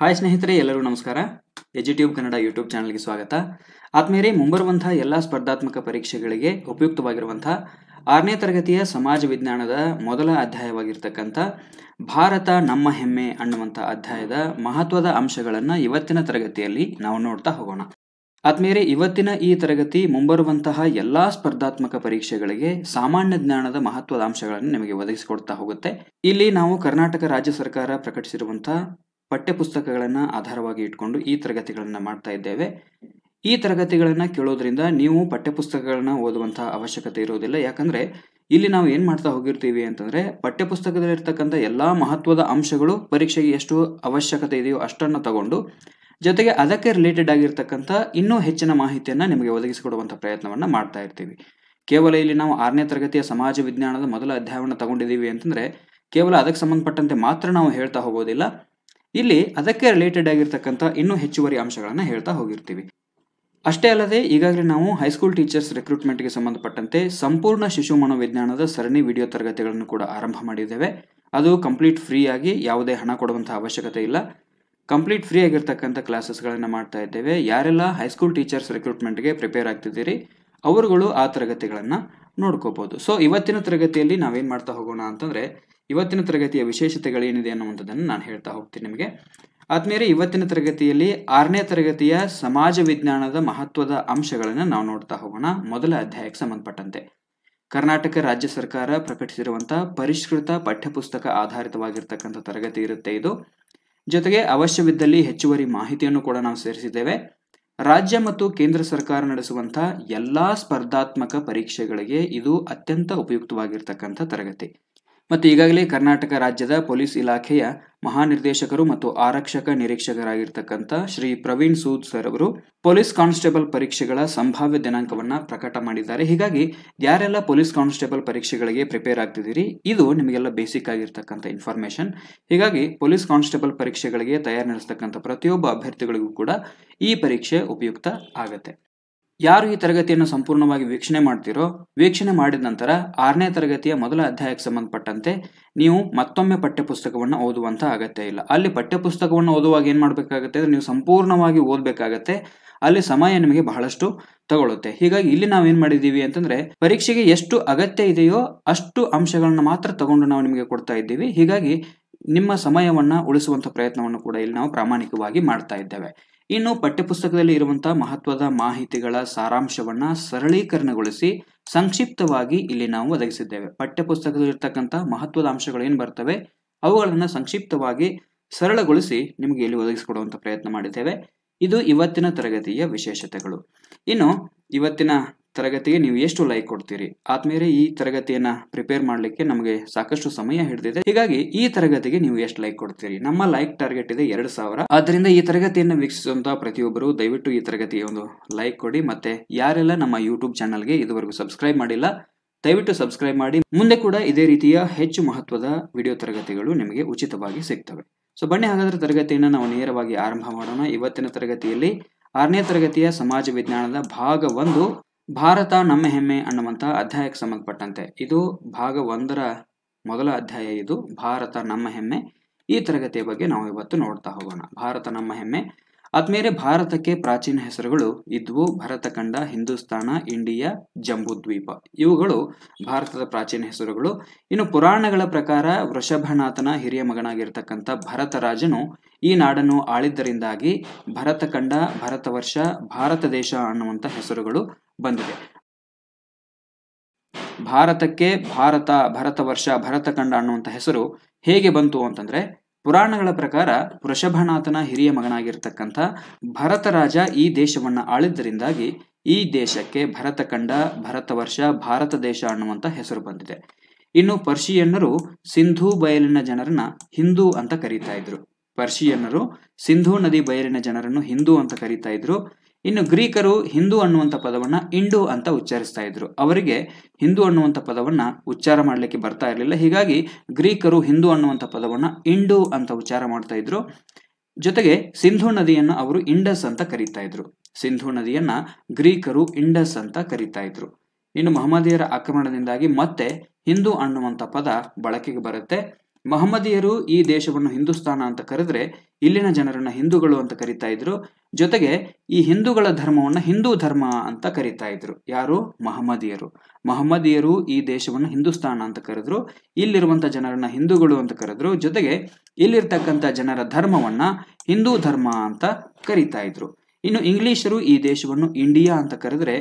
hi ಸ್ನೇಹಿತರೆ ಎಲ್ಲರೂ ನಮಸ್ಕಾರ ಎಜಿಟ್ಯೂಬ್ ಕನ್ನಡ ಯೂಟ್ಯೂಬ್ ಚಾನಲ್ಗೆ ಸ್ವಾಗತ ಆತ್ಮೀಯರೇ ಮುಂಬರುವಂತಹ ಎಲ್ಲ ಸ್ಪರ್ಧಾತ್ಮಕ ಪರೀಕ್ಷೆಗಳಿಗೆ ಉಪಯುಕ್ತವಾಗಿರುವಂತಹ ಆರನೇ ತರಗತಿಯ ಸಮಾಜ ವಿಜ್ಞಾನದ ಮೊದಲ ಅಧ್ಯಾಯವಾಗಿರ್ತಕ್ಕಂಥ ಭಾರತ ನಮ್ಮ ಹೆಮ್ಮೆ ಅನ್ನುವಂಥ ಅಧ್ಯಾಯದ ಮಹತ್ವದ ಅಂಶಗಳನ್ನು ಇವತ್ತಿನ ತರಗತಿಯಲ್ಲಿ ನಾವು ನೋಡ್ತಾ ಹೋಗೋಣ ಆತ್ಮೀಯರೇ ಇವತ್ತಿನ ಈ ತರಗತಿ ಮುಂಬರುವಂತಹ ಎಲ್ಲಾ ಸ್ಪರ್ಧಾತ್ಮಕ ಪರೀಕ್ಷೆಗಳಿಗೆ ಸಾಮಾನ್ಯ ಜ್ಞಾನದ ಮಹತ್ವದ ಅಂಶಗಳನ್ನು ನಿಮಗೆ ಒದಗಿಸಿಕೊಡ್ತಾ ಹೋಗುತ್ತೆ ಇಲ್ಲಿ ನಾವು ಕರ್ನಾಟಕ ರಾಜ್ಯ ಸರ್ಕಾರ ಪ್ರಕಟಿಸಿರುವಂತಹ ಪಠ್ಯಪುಸ್ತಕಗಳನ್ನು ಆಧಾರವಾಗಿ ಇಟ್ಕೊಂಡು ಈ ತರಗತಿಗಳನ್ನು ಮಾಡ್ತಾ ಇದ್ದೇವೆ ಈ ತರಗತಿಗಳನ್ನು ಕೇಳೋದ್ರಿಂದ ನೀವು ಪಠ್ಯಪುಸ್ತಕಗಳನ್ನ ಓದುವಂತಹ ಅವಶ್ಯಕತೆ ಇರೋದಿಲ್ಲ ಯಾಕಂದರೆ ಇಲ್ಲಿ ನಾವು ಏನು ಮಾಡ್ತಾ ಹೋಗಿರ್ತೀವಿ ಅಂತಂದರೆ ಪಠ್ಯಪುಸ್ತಕದಲ್ಲಿರ್ತಕ್ಕಂಥ ಎಲ್ಲ ಮಹತ್ವದ ಅಂಶಗಳು ಪರೀಕ್ಷೆಗೆ ಎಷ್ಟು ಅವಶ್ಯಕತೆ ಇದೆಯೋ ಅಷ್ಟನ್ನು ತಗೊಂಡು ಜೊತೆಗೆ ಅದಕ್ಕೆ ರಿಲೇಟೆಡ್ ಆಗಿರ್ತಕ್ಕಂಥ ಇನ್ನೂ ಹೆಚ್ಚಿನ ಮಾಹಿತಿಯನ್ನು ನಿಮಗೆ ಒದಗಿಸಿಕೊಡುವಂಥ ಪ್ರಯತ್ನವನ್ನು ಮಾಡ್ತಾ ಇರ್ತೀವಿ ಕೇವಲ ಇಲ್ಲಿ ನಾವು ಆರನೇ ತರಗತಿಯ ಸಮಾಜ ವಿಜ್ಞಾನದ ಮೊದಲ ಅಧ್ಯಾಯವನ್ನು ತಗೊಂಡಿದ್ದೀವಿ ಅಂತಂದರೆ ಕೇವಲ ಅದಕ್ಕೆ ಸಂಬಂಧಪಟ್ಟಂತೆ ಮಾತ್ರ ನಾವು ಹೇಳ್ತಾ ಹೋಗೋದಿಲ್ಲ ಇಲ್ಲಿ ಅದಕ್ಕೆ ರಿಲೇಟೆಡ್ ಆಗಿರ್ತಕ್ಕಂಥ ಇನ್ನೂ ಹೆಚ್ಚುವರಿ ಅಂಶಗಳನ್ನು ಹೇಳ್ತಾ ಹೋಗಿರ್ತೀವಿ ಅಷ್ಟೇ ಅಲ್ಲದೆ ಈಗಾಗಲೇ ನಾವು ಹೈಸ್ಕೂಲ್ ಟೀಚರ್ಸ್ ರಿಕ್ರೂಟ್ಮೆಂಟ್ಗೆ ಸಂಬಂಧಪಟ್ಟಂತೆ ಸಂಪೂರ್ಣ ಶಿಶು ಮನೋವಿಜ್ಞಾನದ ಸರಣಿ ವಿಡಿಯೋ ತರಗತಿಗಳನ್ನು ಕೂಡ ಆರಂಭ ಮಾಡಿದ್ದೇವೆ ಅದು ಕಂಪ್ಲೀಟ್ ಫ್ರೀ ಆಗಿ ಯಾವುದೇ ಹಣ ಕೊಡುವಂಥ ಅವಶ್ಯಕತೆ ಇಲ್ಲ ಕಂಪ್ಲೀಟ್ ಫ್ರೀ ಆಗಿರ್ತಕ್ಕಂಥ ಕ್ಲಾಸಸ್ಗಳನ್ನು ಮಾಡ್ತಾ ಇದ್ದೇವೆ ಯಾರೆಲ್ಲ ಹೈಸ್ಕೂಲ್ ಟೀಚರ್ಸ್ ರಿಕ್ರೂಟ್ಮೆಂಟ್ಗೆ ಪ್ರಿಪೇರ್ ಆಗ್ತಿದ್ದೀರಿ ಅವರುಗಳು ಆ ತರಗತಿಗಳನ್ನು ನೋಡ್ಕೋಬೋದು ಸೊ ಇವತ್ತಿನ ತರಗತಿಯಲ್ಲಿ ನಾವೇನು ಮಾಡ್ತಾ ಹೋಗೋಣ ಅಂತಂದರೆ ಇವತ್ತಿನ ತರಗತಿಯ ವಿಶೇಷತೆಗಳೇನಿದೆ ಅನ್ನುವಂಥದ್ದನ್ನು ನಾನು ಹೇಳ್ತಾ ಹೋಗ್ತೀನಿ ನಿಮಗೆ ಆದ್ಮೇಲೆ ಇವತ್ತಿನ ತರಗತಿಯಲ್ಲಿ ಆರನೇ ತರಗತಿಯ ಸಮಾಜ ವಿಜ್ಞಾನದ ಮಹತ್ವದ ಅಂಶಗಳನ್ನು ನಾವು ನೋಡ್ತಾ ಹೋಗೋಣ ಮೊದಲ ಅಧ್ಯಾಯಕ್ಕೆ ಸಂಬಂಧಪಟ್ಟಂತೆ ಕರ್ನಾಟಕ ರಾಜ್ಯ ಸರ್ಕಾರ ಪ್ರಕಟಿಸಿರುವಂತಹ ಪರಿಷ್ಕೃತ ಪಠ್ಯಪುಸ್ತಕ ಆಧಾರಿತವಾಗಿರ್ತಕ್ಕಂಥ ತರಗತಿ ಇರುತ್ತೆ ಇದು ಜೊತೆಗೆ ಅವಶ್ಯವಿದ್ದಲ್ಲಿ ಹೆಚ್ಚುವರಿ ಮಾಹಿತಿಯನ್ನು ಕೂಡ ನಾವು ಸೇರಿಸಿದ್ದೇವೆ ರಾಜ್ಯ ಮತ್ತು ಕೇಂದ್ರ ಸರ್ಕಾರ ನಡೆಸುವಂತಹ ಎಲ್ಲಾ ಸ್ಪರ್ಧಾತ್ಮಕ ಪರೀಕ್ಷೆಗಳಿಗೆ ಇದು ಅತ್ಯಂತ ಉಪಯುಕ್ತವಾಗಿರ್ತಕ್ಕಂಥ ತರಗತಿ ಮತ್ತು ಈಗಾಗಲೇ ಕರ್ನಾಟಕ ರಾಜ್ಯದ ಪೊಲೀಸ್ ಇಲಾಖೆಯ ಮಹಾನಿರ್ದೇಶಕರು ಮತ್ತು ಆರಕ್ಷಕ ನಿರೀಕ್ಷಕರಾಗಿರ್ತಕ್ಕಂಥ ಶ್ರೀ ಪ್ರವೀಣ್ ಸೂದ್ ಸರ್ ಅವರು ಪೊಲೀಸ್ ಕಾನ್ಸ್ಟೇಬಲ್ ಪರೀಕ್ಷೆಗಳ ಸಂಭಾವ್ಯ ದಿನಾಂಕವನ್ನ ಪ್ರಕಟ ಮಾಡಿದ್ದಾರೆ ಹೀಗಾಗಿ ಯಾರೆಲ್ಲ ಪೊಲೀಸ್ ಕಾನ್ಸ್ಟೇಬಲ್ ಪರೀಕ್ಷೆಗಳಿಗೆ ಪ್ರಿಪೇರ್ ಆಗ್ತಿದ್ದೀರಿ ಇದು ನಿಮಗೆಲ್ಲ ಬೇಸಿಕ್ ಆಗಿರ್ತಕ್ಕಂಥ ಇನ್ಫಾರ್ಮೇಶನ್ ಹೀಗಾಗಿ ಪೊಲೀಸ್ ಕಾನ್ಸ್ಟೇಬಲ್ ಪರೀಕ್ಷೆಗಳಿಗೆ ತಯಾರಿ ನಡೆಸ್ತಕ್ಕಂಥ ಪ್ರತಿಯೊಬ್ಬ ಅಭ್ಯರ್ಥಿಗಳಿಗೂ ಕೂಡ ಈ ಪರೀಕ್ಷೆ ಉಪಯುಕ್ತ ಆಗತ್ತೆ ಯಾರು ಈ ತರಗತಿಯನ್ನು ಸಂಪೂರ್ಣವಾಗಿ ವೀಕ್ಷಣೆ ಮಾಡ್ತಿರೋ ವೀಕ್ಷಣೆ ಮಾಡಿದ ನಂತರ ಆರನೇ ತರಗತಿಯ ಮೊದಲ ಅಧ್ಯಾಯಕ್ಕೆ ಸಂಬಂಧಪಟ್ಟಂತೆ ನೀವು ಮತ್ತೊಮ್ಮೆ ಪಠ್ಯಪುಸ್ತಕವನ್ನು ಓದುವಂತ ಅಗತ್ಯ ಇಲ್ಲ ಅಲ್ಲಿ ಪಠ್ಯಪುಸ್ತಕವನ್ನು ಓದುವಾಗ ಏನು ಮಾಡಬೇಕಾಗುತ್ತೆ ಅಂದ್ರೆ ನೀವು ಸಂಪೂರ್ಣವಾಗಿ ಓದಬೇಕಾಗತ್ತೆ ಅಲ್ಲಿ ಸಮಯ ನಿಮಗೆ ಬಹಳಷ್ಟು ತಗೊಳ್ಳುತ್ತೆ ಹೀಗಾಗಿ ಇಲ್ಲಿ ನಾವೇನು ಮಾಡಿದ್ದೀವಿ ಅಂತಂದ್ರೆ ಪರೀಕ್ಷೆಗೆ ಎಷ್ಟು ಅಗತ್ಯ ಇದೆಯೋ ಅಷ್ಟು ಅಂಶಗಳನ್ನ ಮಾತ್ರ ತಗೊಂಡು ನಾವು ನಿಮಗೆ ಕೊಡ್ತಾ ಇದ್ದೀವಿ ಹೀಗಾಗಿ ನಿಮ್ಮ ಸಮಯವನ್ನು ಉಳಿಸುವಂತ ಪ್ರಯತ್ನವನ್ನು ಕೂಡ ಇಲ್ಲಿ ನಾವು ಪ್ರಾಮಾಣಿಕವಾಗಿ ಮಾಡ್ತಾ ಇದ್ದೇವೆ ಇನ್ನು ಪಠ್ಯಪುಸ್ತಕದಲ್ಲಿ ಇರುವಂತಹ ಮಹತ್ವದ ಮಾಹಿತಿಗಳ ಸಾರಾಂಶವನ್ನ ಸರಳೀಕರಣಗೊಳಿಸಿ ಸಂಕ್ಷಿಪ್ತವಾಗಿ ಇಲ್ಲಿ ನಾವು ಒದಗಿಸಿದ್ದೇವೆ ಪಠ್ಯಪುಸ್ತಕದಲ್ಲಿರ್ತಕ್ಕಂಥ ಮಹತ್ವದ ಅಂಶಗಳು ಏನು ಬರ್ತವೆ ಅವುಗಳನ್ನು ಸಂಕ್ಷಿಪ್ತವಾಗಿ ಸರಳಗೊಳಿಸಿ ನಿಮಗೆ ಇಲ್ಲಿ ಒದಗಿಸಿಕೊಡುವಂತ ಪ್ರಯತ್ನ ಮಾಡಿದ್ದೇವೆ ಇದು ಇವತ್ತಿನ ತರಗತಿಯ ವಿಶೇಷತೆಗಳು ಇನ್ನು ಇವತ್ತಿನ ತರಗತಿಗೆ ನೀವು ಎಷ್ಟು ಲೈಕ್ ಕೊಡ್ತೀರಿ ಆದ್ಮೇಲೆ ಈ ತರಗತಿಯನ್ನ ಪ್ರಿಪೇರ್ ಮಾಡಲಿಕ್ಕೆ ನಮಗೆ ಸಾಕಷ್ಟು ಸಮಯ ಹಿಡಿದಿದೆ ಹೀಗಾಗಿ ಈ ತರಗತಿಗೆ ನೀವು ಎಷ್ಟು ಲೈಕ್ ಕೊಡ್ತೀರಿ ನಮ್ಮ ಲೈಕ್ ಟಾರ್ಗೆಟ್ ಇದೆ ಎರಡು ಸಾವಿರ ಆದ್ರಿಂದ ಈ ತರಗತಿಯನ್ನು ವೀಕ್ಷಿಸುವಂತಹ ಪ್ರತಿಯೊಬ್ಬರು ದಯವಿಟ್ಟು ಈ ತರಗತಿಗೆ ಒಂದು ಲೈಕ್ ಕೊಡಿ ಮತ್ತೆ ಯಾರೆಲ್ಲ ನಮ್ಮ ಯೂಟ್ಯೂಬ್ ಚಾನಲ್ಗೆ ಇದುವರೆಗೂ ಸಬ್ಸ್ಕ್ರೈಬ್ ಮಾಡಿಲ್ಲ ದಯವಿಟ್ಟು ಸಬ್ಸ್ಕ್ರೈಬ್ ಮಾಡಿ ಮುಂದೆ ಕೂಡ ಇದೇ ರೀತಿಯ ಹೆಚ್ಚು ಮಹತ್ವದ ವಿಡಿಯೋ ತರಗತಿಗಳು ನಿಮಗೆ ಉಚಿತವಾಗಿ ಸಿಗ್ತವೆ ಸೊ ಬನ್ನಿ ಹಾಗಾದ್ರೆ ತರಗತಿಯನ್ನ ನಾವು ನೇರವಾಗಿ ಆರಂಭ ಮಾಡೋಣ ಇವತ್ತಿನ ತರಗತಿಯಲ್ಲಿ ಆರನೇ ತರಗತಿಯ ಸಮಾಜ ವಿಜ್ಞಾನದ ಭಾಗ ಒಂದು ಭಾರತ ನಮ್ಮ ಹೆಮ್ಮೆ ಅನ್ನುವಂತಹ ಅಧ್ಯಾಯಕ್ಕೆ ಸಂಬಂಧಪಟ್ಟಂತೆ ಇದು ಭಾಗ ಒಂದರ ಮೊದಲ ಅಧ್ಯಾಯ ಇದು ಭಾರತ ನಮ್ಮ ಹೆಮ್ಮೆ ಈ ತರಗತಿಯ ಬಗ್ಗೆ ನಾವು ಇವತ್ತು ನೋಡ್ತಾ ಹೋಗೋಣ ಭಾರತ ನಮ್ಮ ಹೆಮ್ಮೆ ಆದ್ಮೇಲೆ ಭಾರತಕ್ಕೆ ಪ್ರಾಚೀನ ಹೆಸರುಗಳು ಇದ್ವು ಭರತಖಂಡ ಹಿಂದೂಸ್ತಾನ ಇಂಡಿಯಾ ಜಂಬೂದ್ವೀಪ ಇವುಗಳು ಭಾರತದ ಪ್ರಾಚೀನ ಹೆಸರುಗಳು ಇನ್ನು ಪುರಾಣಗಳ ಪ್ರಕಾರ ವೃಷಭನಾಥನ ಹಿರಿಯ ಮಗನಾಗಿರ್ತಕ್ಕಂಥ ಭರತರಾಜನು ಈ ನಾಡನ್ನು ಆಳಿದ್ದರಿಂದಾಗಿ ಭರತ ವರ್ಷ ಭಾರತ ದೇಶ ಅನ್ನುವಂಥ ಹೆಸರುಗಳು ಬಂದಿದೆ ಭಾರತಕ್ಕೆ ಭಾರತ ಭರತವರ್ಷ ಭರತಖಂಡ ಅನ್ನುವಂಥ ಹೆಸರು ಹೇಗೆ ಬಂತು ಅಂತಂದ್ರೆ ಪುರಾಣಗಳ ಪ್ರಕಾರ ವೃಷಭನಾಥನ ಹಿರಿಯ ಮಗನಾಗಿರ್ತಕ್ಕಂಥ ಭರತರಾಜ ಈ ದೇಶವನ್ನ ಆಳಿದ್ದರಿಂದಾಗಿ ಈ ದೇಶಕ್ಕೆ ಭರತಖಂಡ ವರ್ಷ ಭಾರತ ದೇಶ ಅನ್ನುವಂಥ ಹೆಸರು ಬಂದಿದೆ ಇನ್ನು ಪರ್ಷಿಯನ್ನರು ಸಿಂಧೂ ಬಯಲಿನ ಜನರನ್ನ ಹಿಂದೂ ಅಂತ ಕರೀತಾ ಇದ್ರು ಪರ್ಷಿಯನ್ನರು ಸಿಂಧೂ ನದಿ ಬಯಲಿನ ಜನರನ್ನು ಹಿಂದೂ ಅಂತ ಕರೀತಾ ಇದ್ರು ಇನ್ನು ಗ್ರೀಕರು ಹಿಂದೂ ಅನ್ನುವಂಥ ಪದವನ್ನ ಇಂಡು ಅಂತ ಉಚ್ಚರಿಸ್ತಾ ಇದ್ರು ಅವರಿಗೆ ಹಿಂದೂ ಅನ್ನುವಂಥ ಪದವನ್ನ ಉಚ್ಚಾರ ಮಾಡಲಿಕ್ಕೆ ಬರ್ತಾ ಇರಲಿಲ್ಲ ಹೀಗಾಗಿ ಗ್ರೀಕರು ಹಿಂದೂ ಅನ್ನುವಂಥ ಪದವನ್ನ ಇಂಡು ಅಂತ ಉಚ್ಚಾರ ಮಾಡ್ತಾ ಇದ್ರು ಜೊತೆಗೆ ಸಿಂಧು ನದಿಯನ್ನು ಅವರು ಇಂಡಸ್ ಅಂತ ಕರೀತಾ ಇದ್ರು ಸಿಂಧು ನದಿಯನ್ನು ಗ್ರೀಕರು ಇಂಡಸ್ ಅಂತ ಕರೀತಾ ಇದ್ರು ಇನ್ನು ಮಹಮ್ಮದಿಯರ ಆಕ್ರಮಣದಿಂದಾಗಿ ಮತ್ತೆ ಹಿಂದೂ ಅನ್ನುವಂಥ ಪದ ಬಳಕೆಗೆ ಬರುತ್ತೆ ಮಹಮ್ಮದಿಯರು ಈ ದೇಶವನ್ನು ಹಿಂದೂಸ್ತಾನ ಅಂತ ಕರೆದ್ರೆ ಇಲ್ಲಿನ ಜನರನ್ನ ಹಿಂದೂಗಳು ಅಂತ ಕರಿತಾ ಇದ್ರು ಜೊತೆಗೆ ಈ ಹಿಂದೂಗಳ ಧರ್ಮವನ್ನ ಹಿಂದೂ ಧರ್ಮ ಅಂತ ಕರಿತಾ ಇದ್ರು ಯಾರು ಮಹಮ್ಮದಿಯರು ಮಹಮ್ಮದಿಯರು ಈ ದೇಶವನ್ನು ಹಿಂದೂಸ್ತಾನ ಅಂತ ಕರೆದ್ರು ಇಲ್ಲಿರುವಂತ ಜನರನ್ನ ಹಿಂದೂಗಳು ಅಂತ ಕರೆದ್ರು ಜೊತೆಗೆ ಇಲ್ಲಿರ್ತಕ್ಕಂಥ ಜನರ ಧರ್ಮವನ್ನ ಹಿಂದೂ ಧರ್ಮ ಅಂತ ಕರಿತಾ ಇದ್ರು ಇನ್ನು ಇಂಗ್ಲಿಷರು ಈ ದೇಶವನ್ನು ಇಂಡಿಯಾ ಅಂತ ಕರೆದ್ರೆ